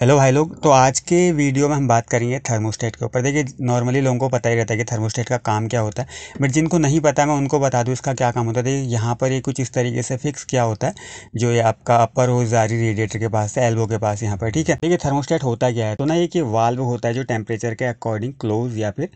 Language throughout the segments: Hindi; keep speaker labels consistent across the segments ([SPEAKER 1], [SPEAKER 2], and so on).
[SPEAKER 1] हेलो भाई लोग तो आज के वीडियो में हम बात करेंगे थर्मोस्टेट के ऊपर देखिए नॉर्मली लोगों को पता ही रहता है कि थर्मोस्टेट का काम क्या होता है बट जिनको नहीं पता मैं उनको बता दूँ इसका क्या काम होता है देखिए यहाँ पर ये कुछ इस तरीके से फिक्स किया होता है जो ये आपका अपर हो जारी रेडिएटर के पास है एल्बो के पास यहाँ पर ठीक है देखिए थर्मोस्टेट होता क्या है तो ना ये कि वाल्व होता है जो टेम्परेचर के अकॉर्डिंग क्लोज या फिर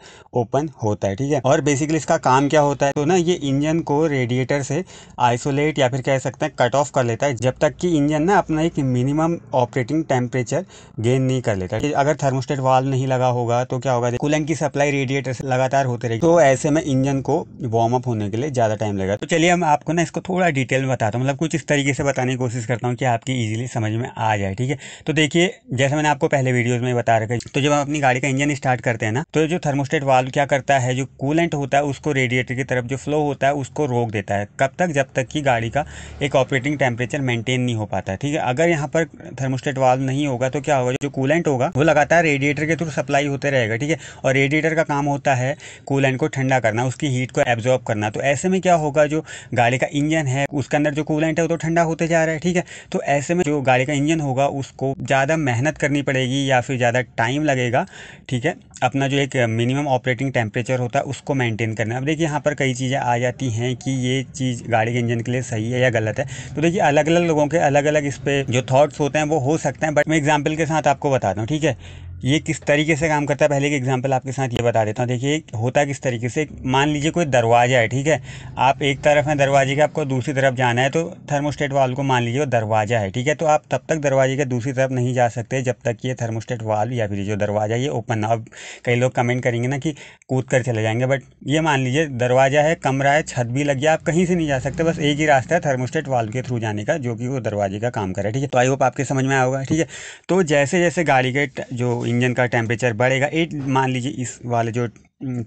[SPEAKER 1] ओपन होता है ठीक है और बेसिकली इसका काम क्या होता है तो ना ये इंजन को रेडिएटर से आइसोलेट या फिर कह सकते हैं कट ऑफ कर लेता है जब तक कि इंजन ना अपना एक मिनिमम ऑपरेटिंग टेम्परेचर गेन नहीं कर लेता अगर थर्मोस्टेट वाल्व नहीं लगा होगा तो क्या होगा कूलेंट की सप्लाई रेडिएटर से लगातार होते रहेगी तो ऐसे में इंजन को वार्म अप होने के लिए ज़्यादा टाइम लगेगा तो चलिए हम आपको ना इसको थोड़ा डिटेल में बताता हूँ मतलब कुछ इस तरीके से बताने की कोशिश करता हूँ कि आपकी ईजिली समझ में आ जाए ठीक है तो देखिए जैसे मैंने आपको पहले वीडियोज़ में बता रखा तो जब हम अपनी गाड़ी का इंजन स्टार्ट करते हैं ना तो जो थर्मोस्टेट वाल्व क्या करता है जो कूलेंट होता है उसको रेडिएटर की तरफ जो फ्लो होता है उसको रोक देता है कब तक जब तक कि गाड़ी का एक ऑपरेटिंग टेम्परेचर मेंटेन नहीं हो पाता है ठीक है अगर यहाँ पर थर्मोस्टेट वाल्व नहीं होगा तो तो क्या होगा जो कूलेंट होगा वो लगातार रेडिएटर के थ्रू सप्लाई होते रहेगा ठीक है और रेडिएटर का काम होता है कूलेंट को ठंडा करना उसकी हीट को एब्जॉर्ब करना तो ऐसे में क्या होगा जो गाड़ी का इंजन है उसके अंदर जो कूलेंट है वो तो ठंडा होते जा रहा है ठीक है तो ऐसे में जो गाड़ी का इंजन होगा उसको ज़्यादा मेहनत करनी पड़ेगी या फिर ज़्यादा टाइम लगेगा ठीक है अपना जो एक मिनिमम ऑपरेटिंग टेम्परेचर होता है उसको मेंटेन करना अब देखिए यहाँ पर कई चीज़ें आ जाती हैं कि ये चीज़ गाड़ी के इंजन के लिए सही है या गलत है तो देखिए अलग अलग लोगों के अलग अलग इस पर जो थाट्स होते हैं वो हो सकते हैं बट मैं एग्जाम्पल बिल के साथ आपको बताता हूँ ठीक है ये किस तरीके से काम करता है पहले के एग्जांपल आपके साथ ये बता देता हूँ देखिए होता किस तरीके से मान लीजिए कोई दरवाज़ा है ठीक है आप एक तरफ हैं दरवाजे के आपको दूसरी तरफ जाना है तो थर्मोस्टेट वाल को मान लीजिए वो दरवाज़ा है ठीक है तो आप तब तक दरवाजे के दूसरी तरफ नहीं जा सकते जब तक ये थर्मोस्टेट वाल या फिर जो दरवाज़ा ये ओपन ना अब कई लोग कमेंट करेंगे ना कि कूद कर चले जाएंगे बट ये मान लीजिए दरवाज़ा है कमरा है छत भी लग गया आप कहीं से नहीं जा सकते बस एक ही रास्ता है थर्मोस्टेट वाल के थ्रू जाने का जो कि वो दरवाजे का काम करे ठीक है तो आई होप आपके समझ में आया होगा ठीक है तो जैसे जैसे गाड़ी के जो इंजन का टेम्परेचर बढ़ेगा एट मान लीजिए इस वाले जो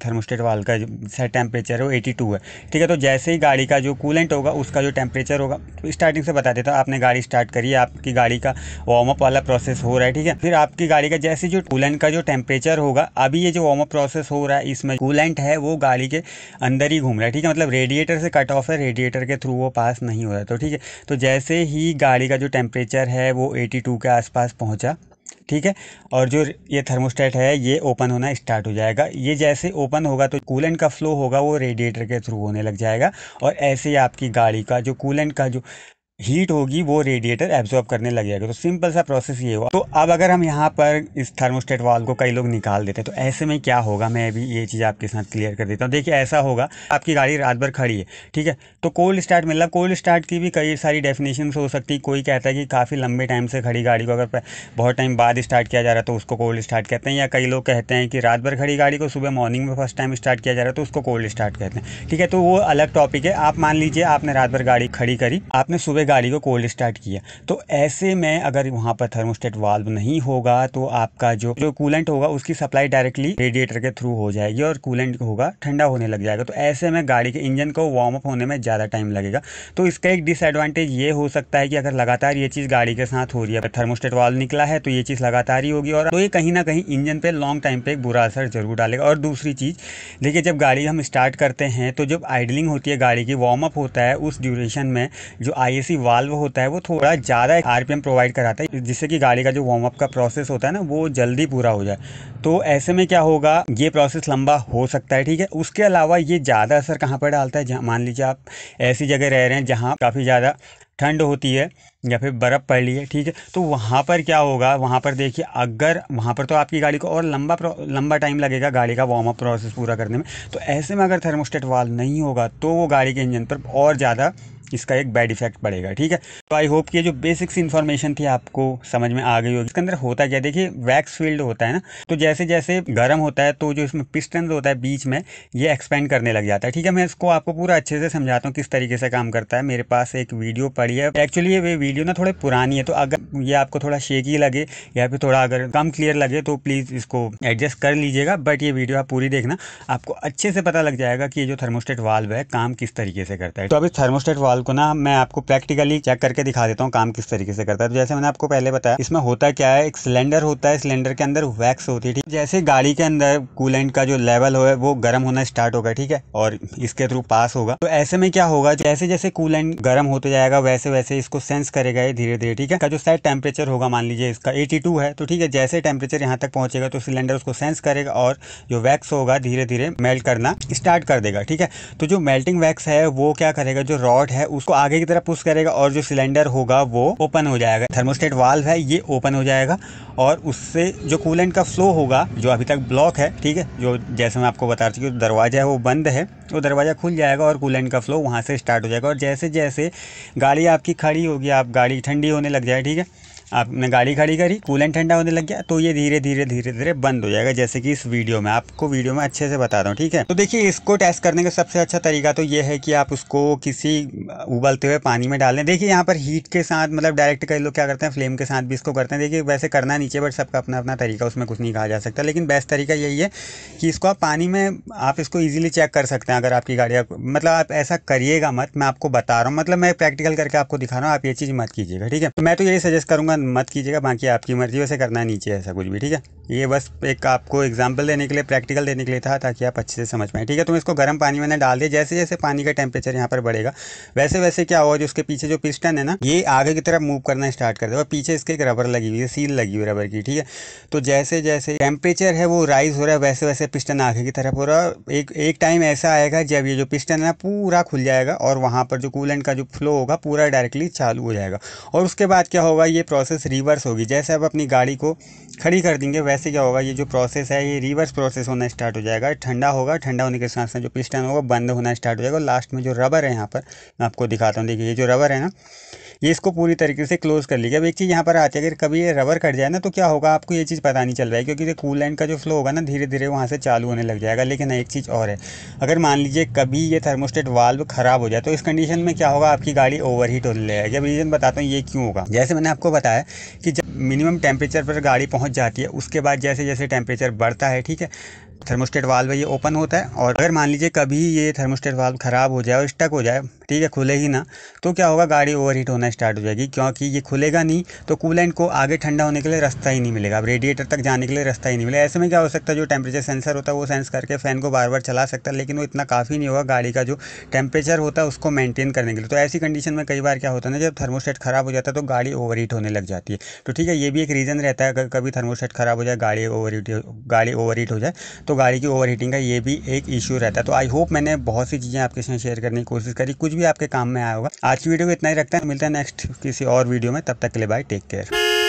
[SPEAKER 1] थर्मोस्टेट वाल का जो सेट टेम्परेचर है वो एटी टू है ठीक है तो जैसे ही गाड़ी का जो कूलेंट होगा उसका जो टेम्परेचर होगा तो स्टार्टिंग से बता देता आपने गाड़ी स्टार्ट करी है आपकी गाड़ी का वार्म अप वाला प्रोसेस हो रहा है ठीक है फिर आपकी गाड़ी का जैसे जो कूलेंट का जो टेम्परेचर होगा अभी ये जो वार्म अप प्रोसेस हो रहा है इसमें कूलेंट है वो गाड़ी के अंदर ही घूम रहा है ठीक है मतलब रेडिएटर से कट ऑफ है रेडिएटर के थ्रू वो पास नहीं हो रहा तो ठीक है तो जैसे ही गाड़ी का जो टेम्परेचर है वो एटी के आसपास पहुँचा ठीक है और जो ये थर्मोस्टेट है ये ओपन होना स्टार्ट हो जाएगा ये जैसे ओपन होगा तो कूलेंट का फ्लो होगा वो रेडिएटर के थ्रू होने लग जाएगा और ऐसे ही आपकी गाड़ी का जो कूलेंट का जो हीट होगी वो रेडिएटर एब्जॉर्ब करने लगेगा तो सिंपल सा प्रोसेस ये हुआ तो अब अगर हम यहाँ पर इस थर्मोस्टेट वाल को कई लोग निकाल देते हैं तो ऐसे में क्या होगा मैं अभी ये चीज़ आपके साथ क्लियर कर देता हूँ देखिए ऐसा होगा आपकी गाड़ी रात भर खड़ी है ठीक है तो कोल्ड स्टार्ट मतलब कोल्ड स्टार्ट की भी कई सारी डेफिनेशन हो सकती है कोई कहता है कि काफ़ी लंबे टाइम से खड़ी गाड़ी को अगर बहुत टाइम बाद स्टार्ट किया जा रहा है तो उसको कोल्ड स्टार्ट कहते हैं या कई लोग कहते हैं कि रात भर खड़ी गाड़ी को सुबह मॉर्निंग में फर्स्ट टाइम स्टार्ट किया जा रहा है तो उसको कोल्ड स्टार्ट कहते हैं ठीक है तो वो अलग टॉपिक है आप मान लीजिए आपने रात भर गाड़ी खड़ी करी आपने सुबह पूरे गाड़ी को कोल्ड स्टार्ट किया तो ऐसे में अगर वहाँ पर थर्मोस्टेट वाल्व नहीं होगा तो आपका जो जो कूलेंट होगा उसकी सप्लाई डायरेक्टली रेडिएटर के थ्रू हो जाएगी और कूलेंट होगा ठंडा होने लग जाएगा तो ऐसे में गाड़ी के इंजन को वार्म अप होने में ज़्यादा टाइम लगेगा तो इसका एक डिसएडवांटेज ये हो सकता है कि अगर लगातार ये चीज़ गाड़ी के साथ हो रही है थर्मोस्टेट वाल्व निकला है तो ये चीज़ लगातार ही होगी और तो ये कहीं ना कहीं इंजन पर लॉन्ग टाइम पर एक बुरा असर जरूर डालेगा और दूसरी चीज़ देखिए जब गाड़ी हम स्टार्ट करते हैं तो जब आइडलिंग होती है गाड़ी की वार्म अप होता है उस ड्यूरेशन में जो आई सी वाल्व होता है वो थोड़ा ज़्यादा आरपीएम प्रोवाइड कराता है जिससे कि गाड़ी का जो वार्म अप का प्रोसेस होता है ना वो जल्दी पूरा हो जाए तो ऐसे में क्या होगा ये प्रोसेस लंबा हो सकता है ठीक है उसके अलावा ये ज़्यादा असर कहाँ पर डालता है मान लीजिए आप ऐसी जगह रह रहे हैं जहाँ काफ़ी ज़्यादा ठंड होती है या फिर बर्फ़ पड़ रही है ठीक है तो वहाँ पर क्या होगा वहाँ पर देखिए अगर वहाँ पर तो आपकी गाड़ी को और लंबा लंबा टाइम लगेगा गाड़ी का वार्म अप प्रोसेस पूरा करने में तो ऐसे में अगर थर्मोस्टेट वाल नहीं होगा तो वो गाड़ी के इंजन पर और ज़्यादा इसका एक बैड इफेक्ट पड़ेगा ठीक है तो आई होप कि ये जो बेसिक्स इन्फॉर्मेशन थी आपको समझ में आ गई होगी इसके अंदर होता क्या देखिए वैक्स फील्ड होता है ना तो जैसे जैसे गर्म होता है तो जो इसमें पिस्टन होता है बीच में ये एक्सपेंड करने लग जाता है ठीक है मैं इसको आपको पूरा अच्छे से समझाता हूँ किस तरीके से काम करता है मेरे पास एक वीडियो पड़ी है एक्चुअली ये वीडियो ना थोड़ी पुरानी है तो अगर ये आपको थोड़ा शेकी लगे या फिर थोड़ा अगर कम क्लियर लगे तो प्लीज़ इसको एडजस्ट कर लीजिएगा बट ये वीडियो आप पूरी देखना आपको अच्छे से पता लग जाएगा कि ये जो थर्मोस्टेट वाल्व है काम किस तरीके से करता है तो अभी थर्मोस्टेट वाल्व को ना मैं आपको प्रैक्टिकली चेक करके दिखा देता हूँ काम किस तरीके से करता है तो जैसे मैंने आपको पहले बताया इसमें होता क्या है एक सिलेंडर होता है सिलेंडर के अंदर वैक्स होती है ठीक जैसे गाड़ी के अंदर कूलेंट का जो लेवल हो वो गर्म होना स्टार्ट होगा ठीक है और इसके थ्रू पास होगा तो ऐसे में क्या होगा जैसे जैसे कूलेंट गर्म होते जाएगा वैसे वैसे इसको सेंस करेगा ये धीरे धीरे ठीक है का जो सेट टेम्परेचर होगा मान लीजिए इसका एटी है तो ठीक है जैसे टेम्परेचर यहाँ तक पहुंचेगा तो सिलेंडर उसको सेंस करेगा और जो वैक्स होगा धीरे धीरे मेल्ट करना स्टार्ट कर देगा ठीक है तो जो मेल्टिंग वैक्स है वो क्या करेगा जो रॉड है उसको आगे की तरफ पुश करेगा और जो सिलेंडर होगा वो ओपन हो जाएगा थर्मोस्टेट वाल्व है ये ओपन हो जाएगा और उससे जो कूलेंट का फ्लो होगा जो अभी तक ब्लॉक है ठीक है जो जैसे मैं आपको बता चुकी हूँ दरवाज़ा है वो बंद है वो दरवाज़ा खुल जाएगा और कूलेंट का फ्लो वहाँ से स्टार्ट हो जाएगा और जैसे जैसे गाड़ी आपकी खड़ी होगी आप गाड़ी ठंडी होने लग जाए ठीक है आपने गाड़ी खड़ी करी कूलन ठंडा होने लग गया तो ये धीरे धीरे धीरे धीरे बंद हो जाएगा जैसे कि इस वीडियो में आपको वीडियो में अच्छे से बताता हूँ ठीक है तो देखिए इसको टेस्ट करने का सबसे अच्छा तरीका तो ये है कि आप उसको किसी उबलते हुए पानी में डालें देखिए यहाँ पर हीट के साथ मतलब डायरेक्ट कई लोग क्या करते हैं फ्लेम के साथ भी इसको करते हैं देखिए वैसे करना नीचे बट सबका अपना अपना तरीका उसमें कुछ नहीं कहा जा सकता लेकिन बेस्ट तरीका यही है कि इसको आप पानी में आप इसको ईजिली चेक कर सकते हैं अगर आपकी गाड़ी मतलब आप ऐसा करिएगा मत मैं आपको बता रहा हूँ मतलब मैं प्रैक्टिकल करके आपको दिखा रहा हूँ आप ये चीज़ मत कीजिएगा ठीक है तो मैं तो यही सजेस्ट करूँगा मत कीजिएगा बाकी आपकी मर्ज़ी वैसे करना है नीचे ऐसा कुछ भी ठीक है ये बस एक आपको एग्जाम्पल देने के लिए प्रैक्टिकल देने के लिए था ताकि आप अच्छे से समझ पाएँ ठीक है तुम इसको गर्म पानी में ना डाल दिया जैसे जैसे पानी का टेम्परेचर यहाँ पर बढ़ेगा वैसे वैसे क्या होगा जो उसके पीछे जो पिस्टन है ना ये आगे की तरफ मूव करना स्टार्ट कर देगा पीछे इसके एक रबर लगी हुई है सील लगी हुई रबर की ठीक है तो जैसे जैसे टेम्परेचर है वो राइज हो रहा है वैसे वैसे पिस्टन आगे की तरफ हो रहा है एक एक टाइम ऐसा आएगा जब ये जो पिस्टन है ना पूरा खुल जाएगा और वहाँ पर जो कूलेंट का जो फ्लो होगा पूरा डायरेक्टली चालू हो जाएगा और उसके बाद क्या होगा ये प्रोसेस प्रोसेस रिवर्स होगी जैसे आप अपनी गाड़ी को खड़ी कर देंगे वैसे क्या होगा ये जो प्रोसेस है ये रिवर्स प्रोसेस होना स्टार्ट हो जाएगा ठंडा होगा ठंडा होने के साथ साथ जो पिस्टन होगा बंद होना स्टार्ट हो जाएगा लास्ट में जो रबर है यहाँ पर मैं आपको दिखाता हूँ देखिए ये जो रबर है ना ये इसको पूरी तरीके से क्लोज़ कर लीजिए अब एक चीज़ यहाँ पर आती है अगर कभी ये रबर कट जाए ना तो क्या होगा आपको ये चीज़ पता नहीं चल रहा है क्योंकि ये कूल का जो फ्लो होगा ना धीरे धीरे वहाँ से चालू होने लग जाएगा लेकिन एक चीज़ और है अगर मान लीजिए कभी ये थर्मोस्टेट वाल्व ख़राब हो जाए तो इस कंडीशन में क्या होगा आपकी गाड़ी ओवर हीट होने लगेगी अब रीज़न बताता हूँ ये क्यों होगा जैसे मैंने आपको बताया है कि जब मिनिमम टेम्परेचर पर गाड़ी पहुंच जाती है उसके बाद जैसे जैसे टेम्परेचर बढ़ता है ठीक है थर्मोस्टेट वाल्व ये ओपन होता है और अगर मान लीजिए कभी ये थर्मोस्टेट वाल्व ख़राब हो जाए और स्टक हो जाए ठीक है खुलेगी ना तो क्या होगा गाड़ी ओवरहीट होना स्टार्ट हो जाएगी क्योंकि ये खुलेगा नहीं तो कूलेंट को आगे ठंडा होने के लिए रास्ता ही नहीं मिलेगा अब रेडिएटर तक जाने के लिए रास्ता ही नहीं मिलेगा ऐसे में क्या हो सकता है जो टेम्परेचर सेंसर होता है वो सेंस करके फ़ैन को बार बार चला सकता है लेकिन वो इतना काफ़ी नहीं होगा गाड़ी का जो टेम्परेचर होता है उसको मेंटेन करने के लिए तो ऐसी कंडीशन में कई बार क्या होता है ना जब थर्मोस्टेट खराब हो जाता है तो गाड़ी हीट होने लग जाती है तो ठीक है ये भी एक रीज़न रहता है अगर कभी थर्मोस्टेट खराब हो जाए गाड़ी ओवरहीट गाड़ी हीट हो जाए तो गाड़ी की हीटिंग का ये भी एक इशू रहता है तो आई होप मैंने बहुत सी चीज़ें आपके साथ शेयर करने की कोशिश करी कुछ भी भी आपके काम में आया होगा आज की वीडियो को इतना ही रखते हैं मिलते हैं नेक्स्ट किसी और वीडियो में तब तक के लिए बाय टेक केयर